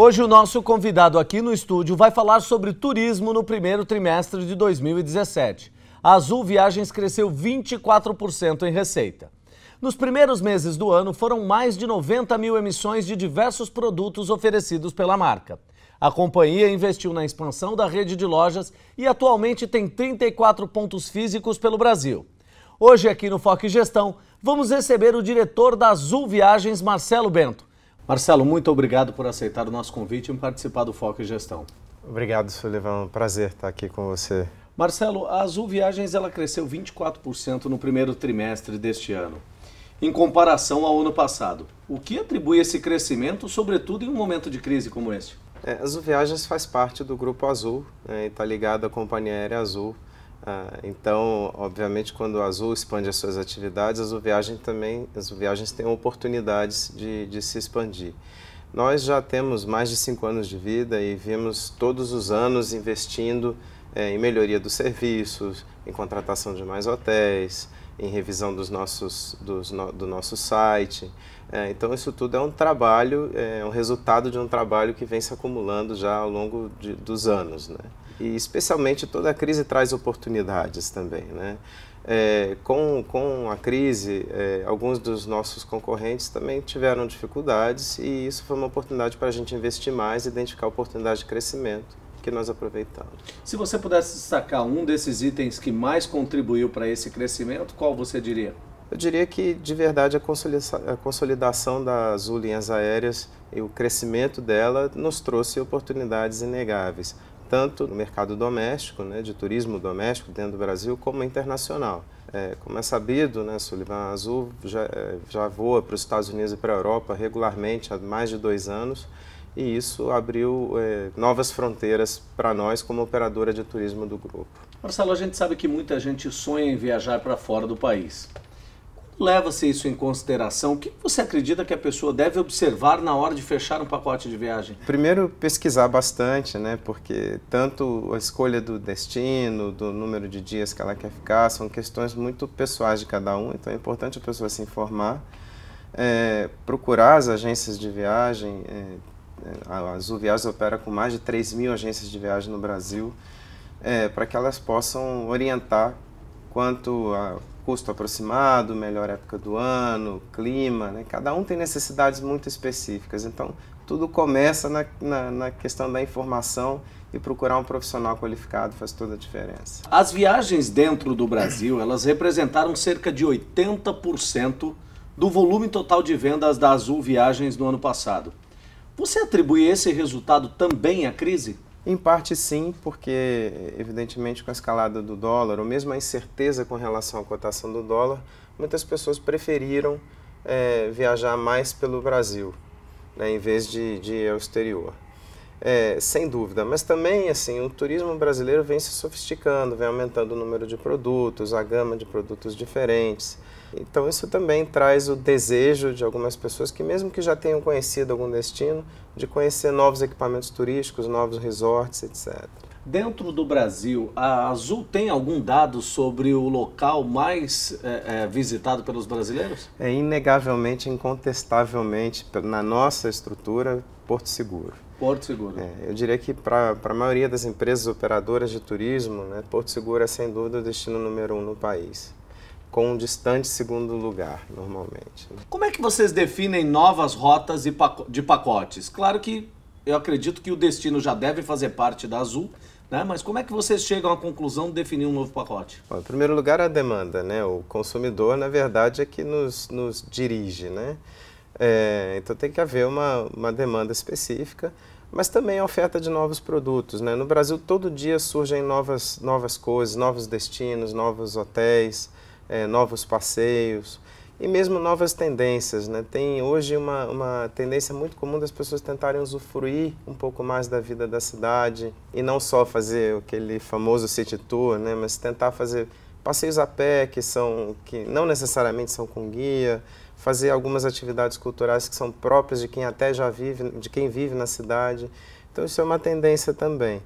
Hoje o nosso convidado aqui no estúdio vai falar sobre turismo no primeiro trimestre de 2017. A Azul Viagens cresceu 24% em receita. Nos primeiros meses do ano, foram mais de 90 mil emissões de diversos produtos oferecidos pela marca. A companhia investiu na expansão da rede de lojas e atualmente tem 34 pontos físicos pelo Brasil. Hoje, aqui no Foque Gestão, vamos receber o diretor da Azul Viagens, Marcelo Bento Marcelo, muito obrigado por aceitar o nosso convite e participar do Foco em Gestão. Obrigado, Sullivan. É prazer estar aqui com você. Marcelo, a Azul Viagens ela cresceu 24% no primeiro trimestre deste ano, em comparação ao ano passado. O que atribui esse crescimento, sobretudo em um momento de crise como este? É, a Azul Viagens faz parte do Grupo Azul né, e está ligada à Companhia Aérea Azul, ah, então, obviamente, quando o Azul expande as suas atividades, a Azul Viagem também, as viagens têm oportunidades de, de se expandir. Nós já temos mais de cinco anos de vida e vimos todos os anos investindo é, em melhoria dos serviços, em contratação de mais hotéis, em revisão dos nossos, dos no, do nosso site. É, então, isso tudo é um trabalho, eh, é um resultado de um trabalho que vem se acumulando já ao longo de, dos anos. Né? E especialmente toda crise traz oportunidades também, né? É, com, com a crise, é, alguns dos nossos concorrentes também tiveram dificuldades e isso foi uma oportunidade para a gente investir mais, e identificar oportunidades de crescimento que nós aproveitamos. Se você pudesse destacar um desses itens que mais contribuiu para esse crescimento, qual você diria? Eu diria que, de verdade, a consolidação das linhas aéreas e o crescimento dela nos trouxe oportunidades inegáveis tanto no mercado doméstico, né, de turismo doméstico dentro do Brasil, como internacional. É, como é sabido, né, Sullivan Azul já, é, já voa para os Estados Unidos e para a Europa regularmente há mais de dois anos e isso abriu é, novas fronteiras para nós como operadora de turismo do grupo. Marcelo, a gente sabe que muita gente sonha em viajar para fora do país leva-se isso em consideração? O que você acredita que a pessoa deve observar na hora de fechar um pacote de viagem? Primeiro, pesquisar bastante, né? Porque tanto a escolha do destino, do número de dias que ela quer ficar, são questões muito pessoais de cada um, então é importante a pessoa se informar, é, procurar as agências de viagem. É, é a Azul Viagens opera com mais de 3 mil agências de viagem no Brasil, é, para que elas possam orientar quanto a custo aproximado, melhor época do ano, clima, né? cada um tem necessidades muito específicas. Então, tudo começa na, na, na questão da informação e procurar um profissional qualificado faz toda a diferença. As viagens dentro do Brasil, elas representaram cerca de 80% do volume total de vendas da Azul Viagens no ano passado. Você atribui esse resultado também à crise? Em parte sim, porque evidentemente com a escalada do dólar, ou mesmo a incerteza com relação à cotação do dólar, muitas pessoas preferiram é, viajar mais pelo Brasil, né, em vez de, de ir ao exterior. É, sem dúvida, mas também assim o turismo brasileiro vem se sofisticando, vem aumentando o número de produtos, a gama de produtos diferentes. Então isso também traz o desejo de algumas pessoas que mesmo que já tenham conhecido algum destino, de conhecer novos equipamentos turísticos, novos resorts, etc. Dentro do Brasil, a Azul tem algum dado sobre o local mais é, é, visitado pelos brasileiros? É inegavelmente, incontestavelmente, na nossa estrutura, Porto Seguro. Porto Seguro. É, eu diria que para a maioria das empresas operadoras de turismo, né, Porto Seguro é sem dúvida o destino número um no país, com um distante segundo lugar, normalmente. Né? Como é que vocês definem novas rotas de pacotes? Claro que eu acredito que o destino já deve fazer parte da Azul, né? Mas como é que vocês chegam à conclusão de definir um novo pacote? Bom, em primeiro lugar, a demanda, né? O consumidor, na verdade, é que nos, nos dirige, né? É, então tem que haver uma, uma demanda específica, mas também a oferta de novos produtos. Né? No Brasil, todo dia surgem novas, novas coisas, novos destinos, novos hotéis, é, novos passeios e mesmo novas tendências. Né? Tem hoje uma, uma tendência muito comum das pessoas tentarem usufruir um pouco mais da vida da cidade e não só fazer aquele famoso city tour, né? mas tentar fazer passeios a pé que são que não necessariamente são com guia, fazer algumas atividades culturais que são próprias de quem até já vive, de quem vive na cidade. Então isso é uma tendência também.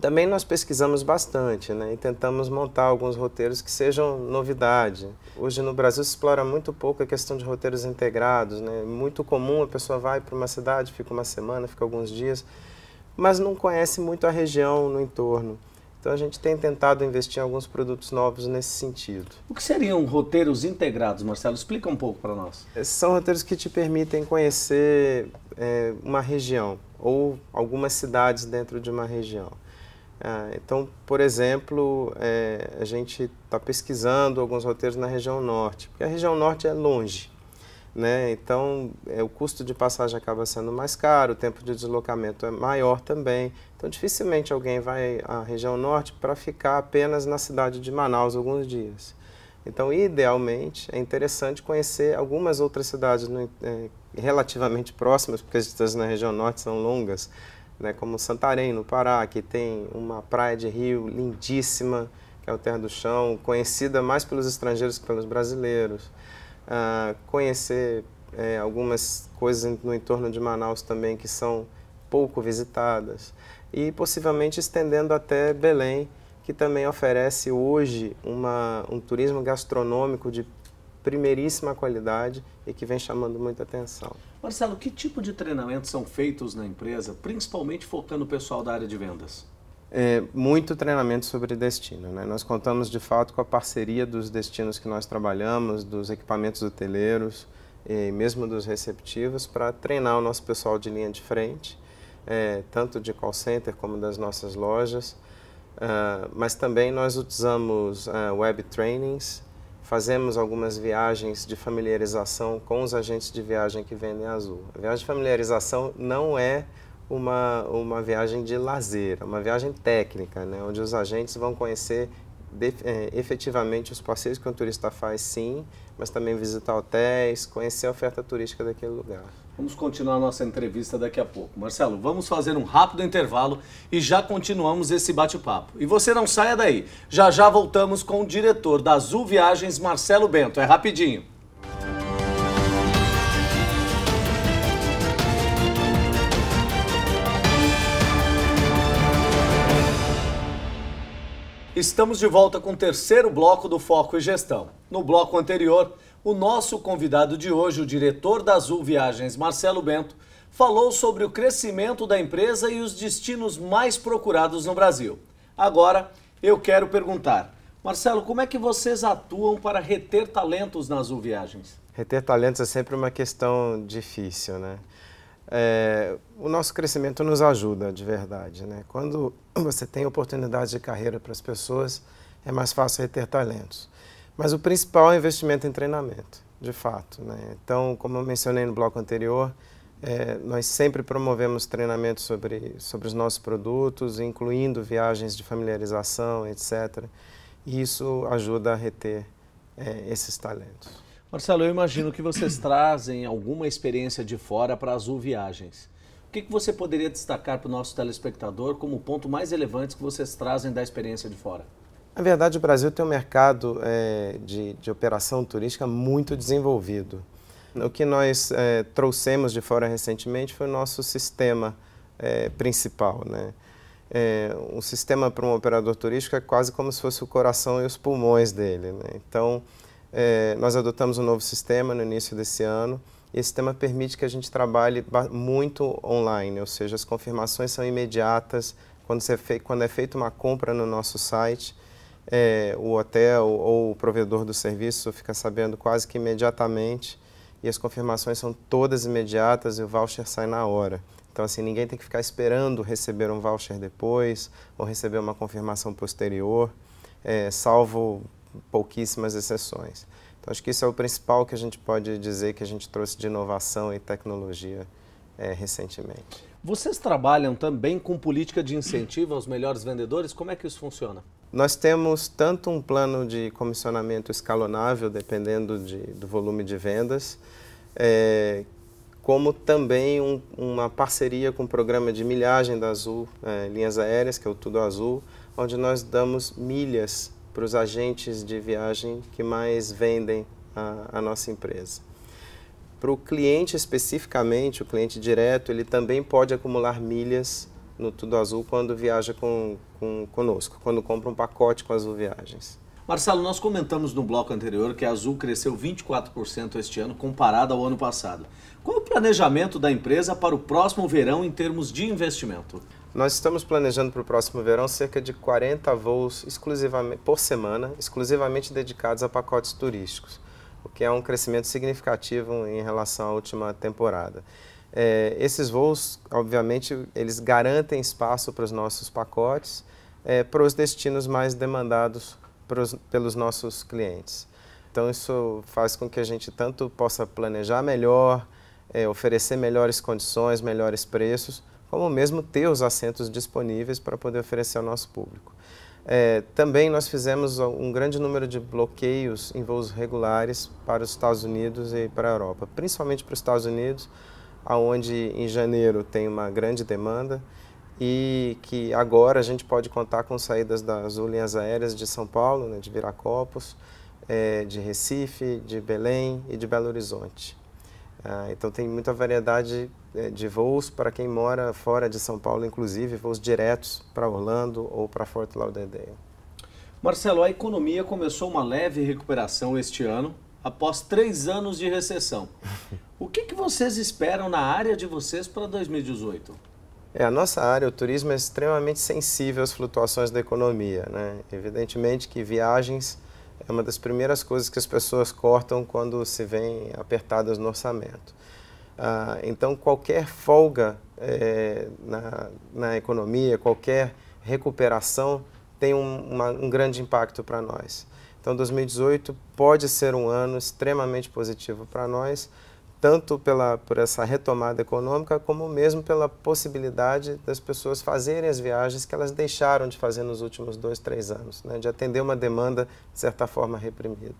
Também nós pesquisamos bastante né, e tentamos montar alguns roteiros que sejam novidade. Hoje no Brasil se explora muito pouco a questão de roteiros integrados. Né? É muito comum a pessoa vai para uma cidade, fica uma semana, fica alguns dias, mas não conhece muito a região no entorno. Então a gente tem tentado investir em alguns produtos novos nesse sentido. O que seriam roteiros integrados, Marcelo? Explica um pouco para nós. É, são roteiros que te permitem conhecer é, uma região ou algumas cidades dentro de uma região. Ah, então, por exemplo, é, a gente está pesquisando alguns roteiros na região norte, porque a região norte é longe. Né? Então, é, o custo de passagem acaba sendo mais caro, o tempo de deslocamento é maior também. Então, dificilmente alguém vai à região norte para ficar apenas na cidade de Manaus alguns dias. Então, idealmente, é interessante conhecer algumas outras cidades no, é, relativamente próximas, porque as distâncias na região norte são longas, né? como Santarém, no Pará, que tem uma praia de rio lindíssima, que é o Terra do Chão, conhecida mais pelos estrangeiros que pelos brasileiros uh, conhecer é, algumas coisas no entorno de Manaus também que são pouco visitadas e possivelmente estendendo até Belém, que também oferece hoje uma, um turismo gastronômico de primeiríssima qualidade e que vem chamando muita atenção. Marcelo, que tipo de treinamentos são feitos na empresa, principalmente focando o pessoal da área de vendas? é, muito treinamento sobre destino. Né? Nós contamos de fato com a parceria dos destinos que nós trabalhamos, dos equipamentos hoteleiros e mesmo dos receptivos para treinar o nosso pessoal de linha de frente, é, tanto de call center como das nossas lojas. Uh, mas também nós utilizamos uh, web trainings, fazemos algumas viagens de familiarização com os agentes de viagem que vendem azul. A viagem de familiarização não é uma, uma viagem de lazer, uma viagem técnica, né? onde os agentes vão conhecer de, é, efetivamente os passeios que um turista faz, sim, mas também visitar hotéis, conhecer a oferta turística daquele lugar. Vamos continuar nossa entrevista daqui a pouco. Marcelo, vamos fazer um rápido intervalo e já continuamos esse bate-papo. E você não saia daí. Já já voltamos com o diretor da Azul Viagens, Marcelo Bento. É rapidinho. Estamos de volta com o terceiro bloco do Foco e Gestão. No bloco anterior, o nosso convidado de hoje, o diretor da Azul Viagens, Marcelo Bento, falou sobre o crescimento da empresa e os destinos mais procurados no Brasil. Agora, eu quero perguntar, Marcelo, como é que vocês atuam para reter talentos na Azul Viagens? Reter talentos é sempre uma questão difícil, né? é, o nosso crescimento nos ajuda de verdade. Né? Quando você tem oportunidade de carreira para as pessoas, é mais fácil reter talentos. Mas o principal é o investimento em treinamento, de fato. Né? Então, como eu mencionei no bloco anterior, é, nós sempre promovemos treinamentos sobre, sobre os nossos produtos, incluindo viagens de familiarização, etc. E isso ajuda a reter é, esses talentos. Marcelo, eu imagino que vocês trazem alguma experiência de fora para Azul Viagens. O que, que você poderia destacar para o nosso telespectador como ponto mais relevante que vocês trazem da experiência de fora? Na verdade, o Brasil tem um mercado é, de, de, operação turística muito desenvolvido. O que nós é, trouxemos de fora recentemente foi o nosso sistema é, principal. Né? um sistema para um operador turístico é quase como se fosse o coração e os pulmões dele. Né? Então, é, nós adotamos um novo sistema no início desse ano. E esse sistema permite que a gente trabalhe muito online, ou seja, as confirmações são imediatas. Quando, você é quando é feita uma compra no nosso site, é, o hotel ou o provedor do serviço fica sabendo quase que imediatamente e as confirmações são todas imediatas e o voucher sai na hora. Então, assim, ninguém tem que ficar esperando receber um voucher depois ou receber uma confirmação posterior, é, salvo pouquíssimas exceções. Então, acho que isso é o principal que a gente pode dizer que a gente trouxe de inovação e tecnologia é, recentemente. Vocês trabalham também com política de incentivo aos melhores vendedores? Como é que isso funciona? Nós temos tanto um plano de comissionamento escalonável, dependendo de, do volume de vendas, é, como também um, uma parceria com o programa de milhagem da Azul, é, Linhas Aéreas, que é o Tudo Azul, onde nós damos milhas para os agentes de viagem que mais vendem a, a nossa empresa. Para o cliente especificamente, o cliente direto, ele também pode acumular milhas no Tudo Azul quando viaja com, com, conosco, quando compra um pacote com Azul Viagens. Marcelo, nós comentamos no bloco anterior que a Azul cresceu 24% este ano comparado ao ano passado. Qual o planejamento da empresa para o próximo verão em termos de investimento? Nós estamos planejando para o próximo verão cerca de 40 voos exclusivamente, por semana, exclusivamente dedicados a pacotes turísticos, o que é um crescimento significativo em relação à última temporada. É, esses voos, obviamente, eles garantem espaço para os nossos pacotes, é, para os destinos mais demandados pros, pelos nossos clientes. Então, isso faz com que a gente tanto possa planejar melhor, é, oferecer melhores condições, melhores preços, como mesmo ter os assentos disponíveis para poder oferecer ao nosso público. É, também nós fizemos um grande número de bloqueios em voos regulares para os Estados Unidos e para a Europa, principalmente para os Estados Unidos, aonde em janeiro tem uma grande demanda e que agora a gente pode contar com saídas das linhas aéreas de São Paulo, né, de Viracopos, é, de Recife, de Belém e de Belo Horizonte. Ah, então tem muita variedade é, de voos para quem mora fora de São Paulo, inclusive voos diretos para Orlando ou para Fort Lauderdale. Marcelo, a economia começou uma leve recuperação este ano, após três anos de recessão. O que, que vocês esperam na área de vocês para 2018? É, a nossa área, o turismo, é extremamente sensível às flutuações da economia. Né? Evidentemente que viagens é uma das primeiras coisas que as pessoas cortam quando se veem apertadas no orçamento. Ah, então, qualquer folga é, na, na economia, qualquer recuperação tem um, uma, um grande impacto para nós. Então, 2018 pode ser um ano extremamente positivo para nós, tanto pela, por essa retomada econômica, como mesmo pela possibilidade das pessoas fazerem as viagens que elas deixaram de fazer nos últimos dois, três anos, né? de atender uma demanda, de certa forma, reprimida.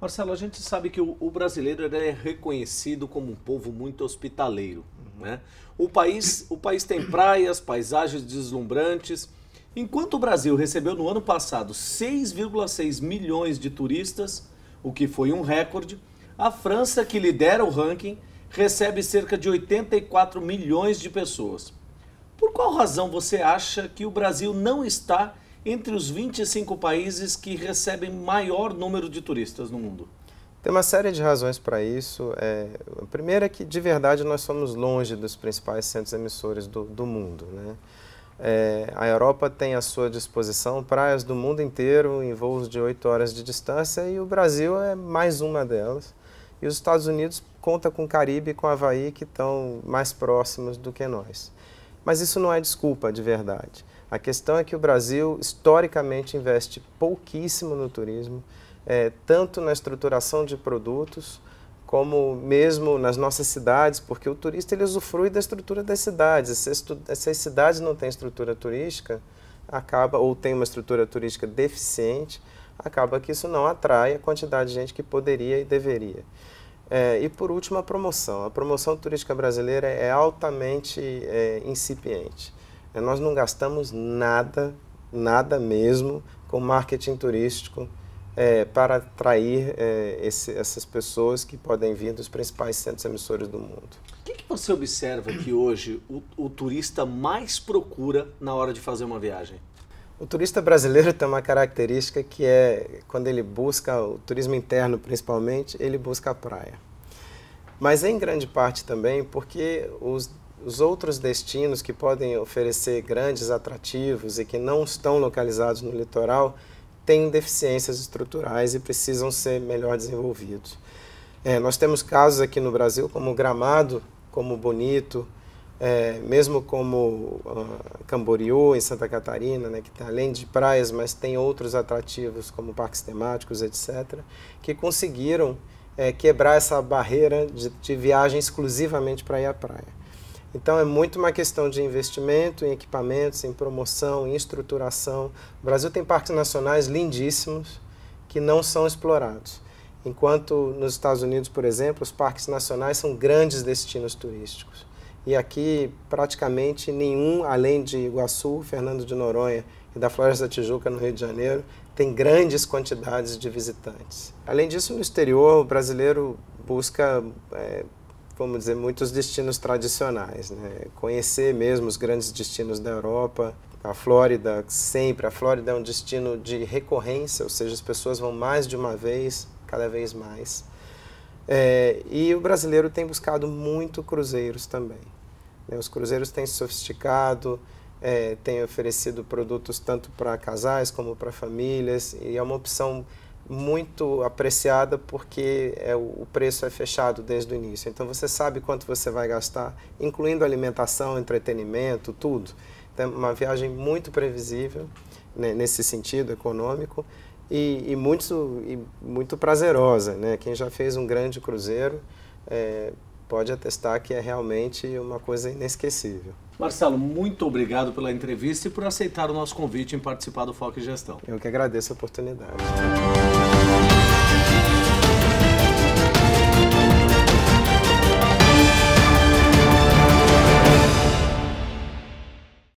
Marcelo, a gente sabe que o, brasileiro é reconhecido como um povo muito hospitaleiro. Uhum. Né? O, país, o país tem praias, paisagens deslumbrantes. Enquanto o Brasil recebeu no ano passado 6,6 milhões de turistas, o que foi um recorde, a França, que lidera o ranking, recebe cerca de 84 milhões de pessoas. Por qual razão você acha que o Brasil não está entre os 25 países que recebem maior número de turistas no mundo? Tem uma série de razões para isso. É, a primeira é que, de verdade, nós somos longe dos principais centros emissores do, do mundo. Né? É, a Europa tem à sua disposição praias do mundo inteiro em voos de 8 horas de distância e o Brasil é mais uma delas. E os Estados Unidos conta com o Caribe e com o Havaí que estão mais próximos do que nós. Mas isso não é desculpa de verdade. A questão é que o Brasil, historicamente, investe pouquíssimo no turismo, é, tanto na estruturação de produtos, como mesmo nas nossas cidades, porque o turista ele usufrui da estrutura das cidades. Se as cidades não têm estrutura turística, acaba ou tem uma estrutura turística deficiente, acaba que isso não atrai a quantidade de gente que poderia e deveria. É, e por último, a promoção. A promoção turística brasileira é altamente é, incipiente. É, nós não gastamos nada, nada mesmo, com marketing turístico é, para atrair é, esse, essas pessoas que podem vir dos principais centros emissores do mundo. O que, que você observa que hoje o, o turista mais procura na hora de fazer uma viagem? O turista brasileiro tem uma característica que é, quando ele busca o turismo interno principalmente, ele busca a praia. Mas em grande parte também porque os os outros destinos que podem oferecer grandes atrativos e que não estão localizados no litoral têm deficiências estruturais e precisam ser melhor desenvolvidos. É, nós temos casos aqui no Brasil como Gramado, como Bonito, é, mesmo como uh, Camboriú, em Santa Catarina, né, que tem, além de praias, mas tem outros atrativos como parques temáticos, etc., que conseguiram é, quebrar essa barreira de, de viagem exclusivamente para ir à praia. Então é muito uma questão de investimento em equipamentos, em promoção, em estruturação. O Brasil tem parques nacionais lindíssimos que não são explorados. Enquanto nos Estados Unidos, por exemplo, os parques nacionais são grandes destinos turísticos. E aqui praticamente nenhum, além de Iguaçu, Fernando de Noronha e da Floresta da Tijuca no Rio de Janeiro, tem grandes quantidades de visitantes. Além disso, no exterior, o brasileiro busca é, vamos dizer, muitos destinos tradicionais, né? Conhecer mesmo os grandes destinos da Europa, a Flórida sempre, a Flórida é um destino de recorrência, ou seja, as pessoas vão mais de uma vez, cada vez mais. É, e o brasileiro tem buscado muito cruzeiros também. Né? Os cruzeiros têm se sofisticado, é, têm oferecido produtos tanto para casais como para famílias, e é uma opção muito apreciada porque é, o preço é fechado desde o início. Então você sabe quanto você vai gastar, incluindo alimentação, entretenimento, tudo. Então, é uma viagem muito previsível né, nesse sentido econômico e, e muito, e muito prazerosa. Né? Quem já fez um grande cruzeiro é, pode atestar que é realmente uma coisa inesquecível. Marcelo, muito obrigado pela entrevista e por aceitar o nosso convite em participar do Foco Gestão. Eu que agradeço a oportunidade.